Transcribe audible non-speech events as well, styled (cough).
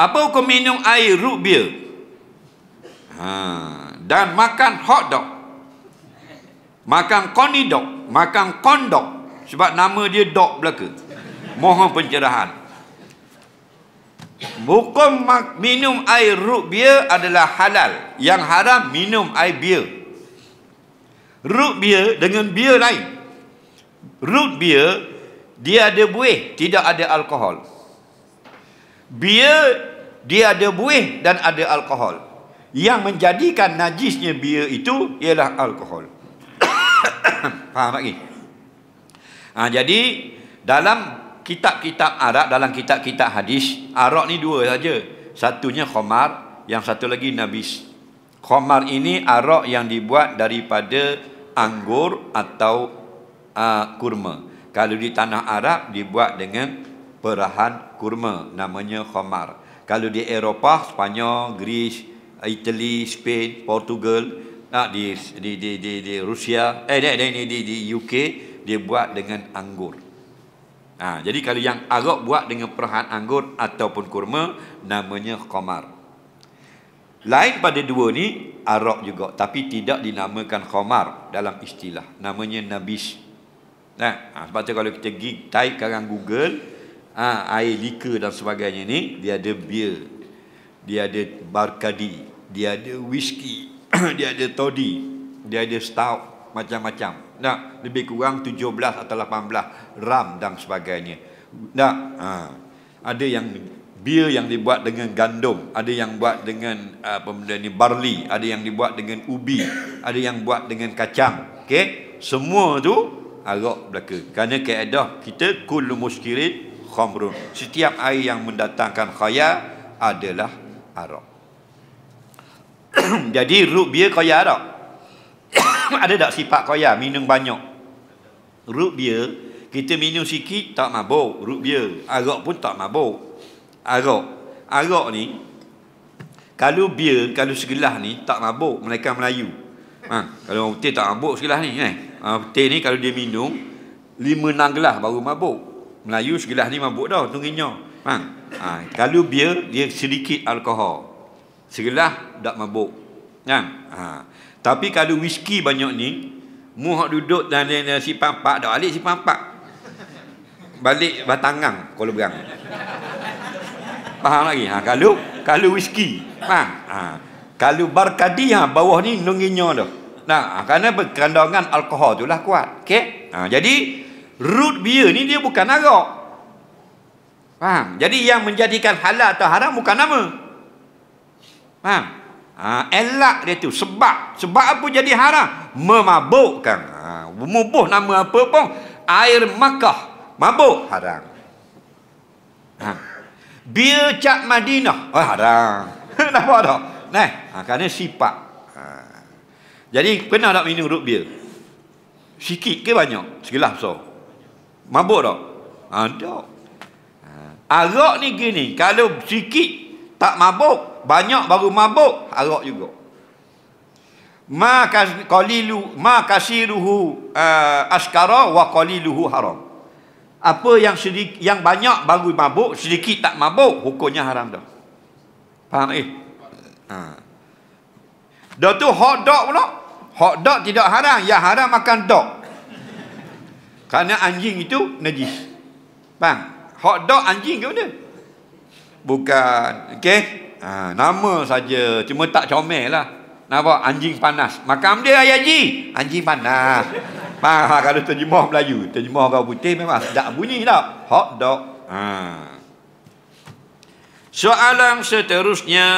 Apa hukum minum air root beer? Ha. Dan makan hot dog. Makan corny dog. Makan corn dog. Sebab nama dia dog belaka. Mohon pencerahan. Hukum minum air root beer adalah halal. Yang haram minum air beer. Root beer dengan beer lain. Root beer dia ada buih, tidak ada alkohol. Beer dia ada buih dan ada alkohol. Yang menjadikan najisnya bia itu ialah alkohol. (coughs) Faham lagi? Ha, jadi dalam kitab-kitab Arab, dalam kitab-kitab hadis, Arab ni dua saja. Satunya khomar, yang satu lagi nabis. Khomar ini arak yang dibuat daripada anggur atau uh, kurma. Kalau di tanah Arab dibuat dengan perahan kurma namanya khomar. Kalau di Eropah, Spanyol, Greece, Italy, Spain, Portugal, nak di, di di di di Rusia, eh dek di di, di UK dia buat dengan anggur. Ha, jadi kalau yang Arab buat dengan perahan anggur ataupun kurma namanya komar. Lain pada dua ni Arab juga tapi tidak dinamakan komar dalam istilah namanya nabis. Nah, ha, sebab tu kalau kita gig type sekarang Google ha, air liker dan sebagainya ni dia ada beer dia ada barkadi dia ada whisky (clears throat) dia ada toddy dia ada stout macam-macam nak lebih kurang 17 atau 18 ram dan sebagainya nak ha. ada yang beer yang dibuat dengan gandum ada yang buat dengan apa ah, benda ni barley ada yang dibuat dengan ubi ada yang buat dengan kacang okey semua tu arak belaka kerana kaedah kita kullu muskirin khamrun. Setiap air yang mendatangkan khaya adalah arak. (coughs) Jadi root beer khaya arak. (coughs) Ada tak sifat khaya minum banyak? Root beer kita minum sikit tak mabuk root beer. Arak pun tak mabuk. Arak. Arak ni kalau beer, kalau segelah ni tak mabuk mereka Melayu. Ha, kalau orang putih tak mabuk segelah ni eh. Ha, putih ni kalau dia minum lima nanggelah baru mabuk. Melayu segelas ni mabuk dah tu ginyo. Faham? Ha, kalau bia dia sedikit alkohol. Segelas tak mabuk. Kan? Ha. Tapi kalau whisky banyak ni, mu hok duduk dan dia, dia si papak dak alik si papak. Balik batangang kalau berang. Faham lagi? Ha, kalau kalau whisky, faham? Ha. Kalau barkadi ha, bawah ni nunginyo dah. Nah, ha, kerana berkandungan alkohol itulah kuat. Okey? Ha, jadi root beer ni dia bukan arak. Faham? Jadi yang menjadikan halal atau haram bukan nama. Faham? Ha, elak dia tu sebab sebab apa jadi haram? Memabukkan. Ha, memubuh nama apa pun air makah mabuk haram. Ha. Bir cap Madinah. Oh, haram. (laughs) Nampak tak? Nah, ha, kerana sifat. Ha. Jadi pernah tak minum root beer? Sikit ke banyak? Segelas besar. So. Mabuk tak? Ha, tak. Arak ni gini. Kalau sikit tak mabuk. Banyak baru mabuk. Arak juga. Ma kalilu ma kasiruhu ha, askara wa kaliluhu haram. Apa yang sedik, yang banyak baru mabuk, sedikit tak mabuk, hukumnya haram dah. Faham eh? Ha. Dah tu hot dog pula. Hot dog tidak haram. Yang haram makan dog. Kerana anjing itu najis. bang Hot dog anjing ke mana? Bukan. Okey. Ha, nama saja cuma tak comel lah. Nampak anjing panas. Makam dia ayah ji. Anjing panas. Faham kalau terjemah Melayu. Terjemah kau putih memang sedap bunyi tak? Hot dog. Ha. Soalan seterusnya.